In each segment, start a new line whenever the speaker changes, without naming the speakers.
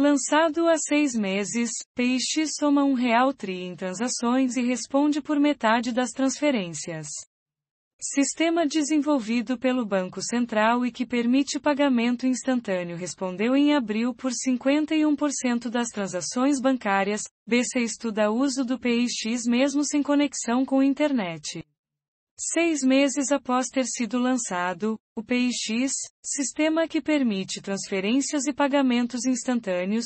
Lançado há seis meses, PIX soma um real tri em transações e responde por metade das transferências. Sistema desenvolvido pelo Banco Central e que permite pagamento instantâneo respondeu em abril por 51% das transações bancárias. BC estuda uso do PIX mesmo sem conexão com internet. Seis meses após ter sido lançado, o PIX, sistema que permite transferências e pagamentos instantâneos,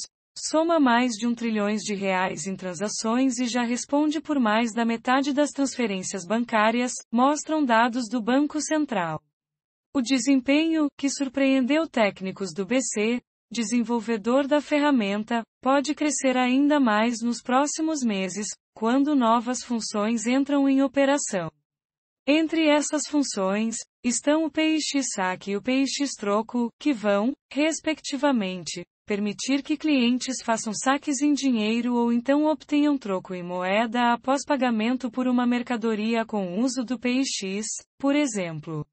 soma mais de um trilhões de reais em transações e já responde por mais da metade das transferências bancárias, mostram dados do Banco Central. O desempenho, que surpreendeu técnicos do BC, desenvolvedor da ferramenta, pode crescer ainda mais nos próximos meses, quando novas funções entram em operação. Entre essas funções, estão o PX-SAC e o PX-Troco, que vão, respectivamente, permitir que clientes façam saques em dinheiro ou então obtenham troco em moeda após pagamento por uma mercadoria com uso do PX, por exemplo.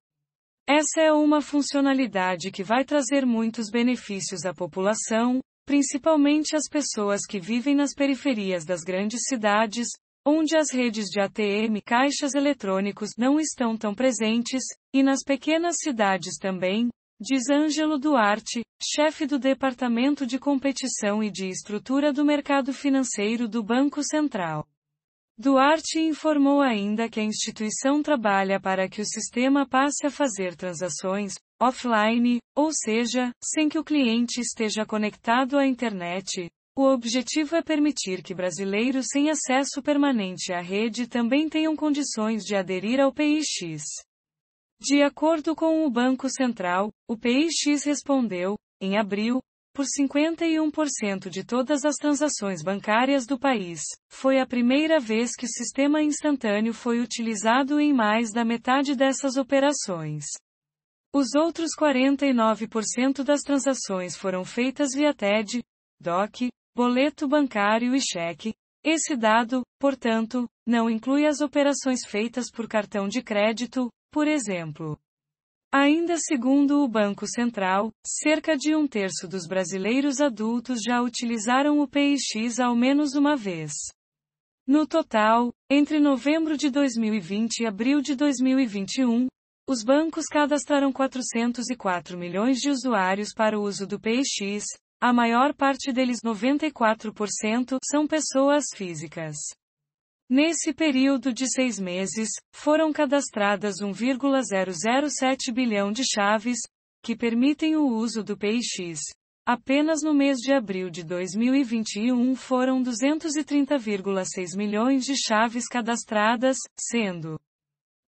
Essa é uma funcionalidade que vai trazer muitos benefícios à população, principalmente às pessoas que vivem nas periferias das grandes cidades, onde as redes de ATM e caixas eletrônicos não estão tão presentes, e nas pequenas cidades também, diz Ângelo Duarte, chefe do Departamento de Competição e de Estrutura do Mercado Financeiro do Banco Central. Duarte informou ainda que a instituição trabalha para que o sistema passe a fazer transações offline, ou seja, sem que o cliente esteja conectado à internet, o objetivo é permitir que brasileiros sem acesso permanente à rede também tenham condições de aderir ao PIX. De acordo com o Banco Central, o PIX respondeu, em abril, por 51% de todas as transações bancárias do país. Foi a primeira vez que o sistema instantâneo foi utilizado em mais da metade dessas operações. Os outros 49% das transações foram feitas via TED, DOC, boleto bancário e cheque. Esse dado, portanto, não inclui as operações feitas por cartão de crédito, por exemplo. Ainda segundo o Banco Central, cerca de um terço dos brasileiros adultos já utilizaram o PIX ao menos uma vez. No total, entre novembro de 2020 e abril de 2021, os bancos cadastraram 404 milhões de usuários para o uso do PIX, a maior parte deles, 94%, são pessoas físicas. Nesse período de seis meses, foram cadastradas 1,007 bilhão de chaves, que permitem o uso do PIX. Apenas no mês de abril de 2021 foram 230,6 milhões de chaves cadastradas, sendo,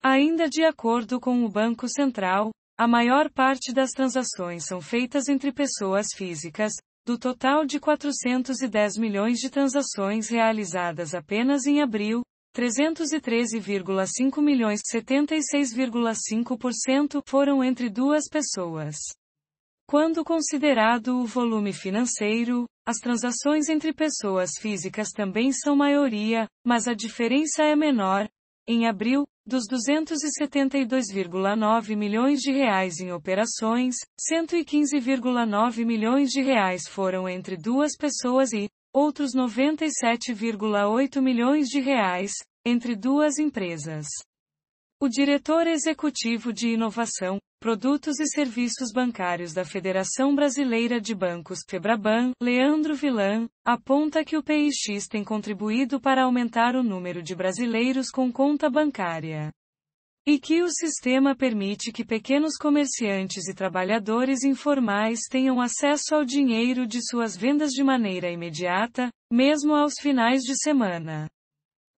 ainda de acordo com o Banco Central, a maior parte das transações são feitas entre pessoas físicas, do total de 410 milhões de transações realizadas apenas em abril, 313,5 milhões, 76,5% foram entre duas pessoas. Quando considerado o volume financeiro, as transações entre pessoas físicas também são maioria, mas a diferença é menor. Em abril, dos 272,9 milhões de reais em operações, 115,9 milhões de reais foram entre duas pessoas e outros 97,8 milhões de reais entre duas empresas. O diretor executivo de inovação, Produtos e Serviços Bancários da Federação Brasileira de Bancos Febraban, Leandro Vilan, aponta que o PIX tem contribuído para aumentar o número de brasileiros com conta bancária. E que o sistema permite que pequenos comerciantes e trabalhadores informais tenham acesso ao dinheiro de suas vendas de maneira imediata, mesmo aos finais de semana.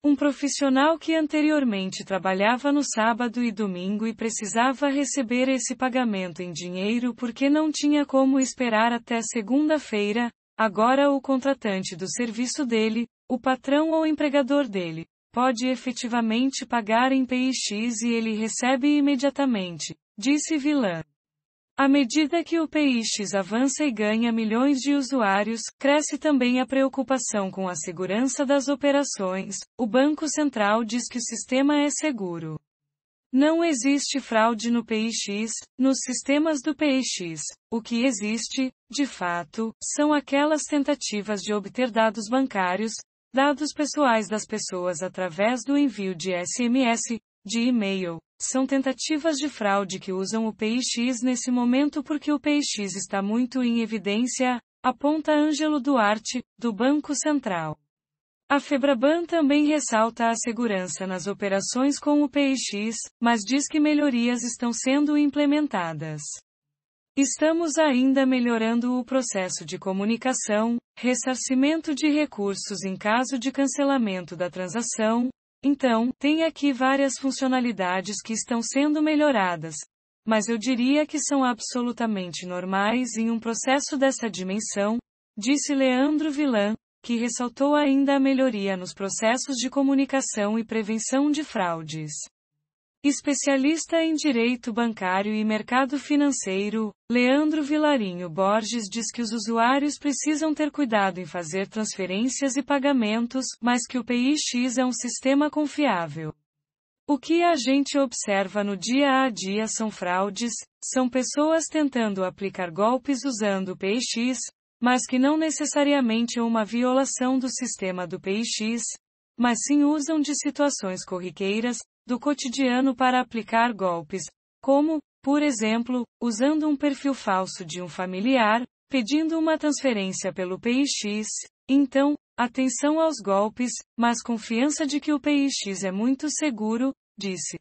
Um profissional que anteriormente trabalhava no sábado e domingo e precisava receber esse pagamento em dinheiro porque não tinha como esperar até segunda-feira, agora o contratante do serviço dele, o patrão ou empregador dele, pode efetivamente pagar em PIX e ele recebe imediatamente, disse Vilan. À medida que o PX avança e ganha milhões de usuários, cresce também a preocupação com a segurança das operações. O Banco Central diz que o sistema é seguro. Não existe fraude no PIX, nos sistemas do PIX. O que existe, de fato, são aquelas tentativas de obter dados bancários, dados pessoais das pessoas através do envio de SMS, de e-mail, são tentativas de fraude que usam o PIX nesse momento porque o PIX está muito em evidência, aponta Ângelo Duarte, do Banco Central. A Febraban também ressalta a segurança nas operações com o PIX, mas diz que melhorias estão sendo implementadas. Estamos ainda melhorando o processo de comunicação, ressarcimento de recursos em caso de cancelamento da transação, então, tem aqui várias funcionalidades que estão sendo melhoradas. Mas eu diria que são absolutamente normais em um processo dessa dimensão, disse Leandro Vilan, que ressaltou ainda a melhoria nos processos de comunicação e prevenção de fraudes. Especialista em Direito Bancário e Mercado Financeiro, Leandro Vilarinho Borges diz que os usuários precisam ter cuidado em fazer transferências e pagamentos, mas que o PIX é um sistema confiável. O que a gente observa no dia a dia são fraudes, são pessoas tentando aplicar golpes usando o PIX, mas que não necessariamente é uma violação do sistema do PIX, mas sim usam de situações corriqueiras, do cotidiano para aplicar golpes, como, por exemplo, usando um perfil falso de um familiar, pedindo uma transferência pelo PIX. Então, atenção aos golpes, mas confiança de que o PIX é muito seguro, disse.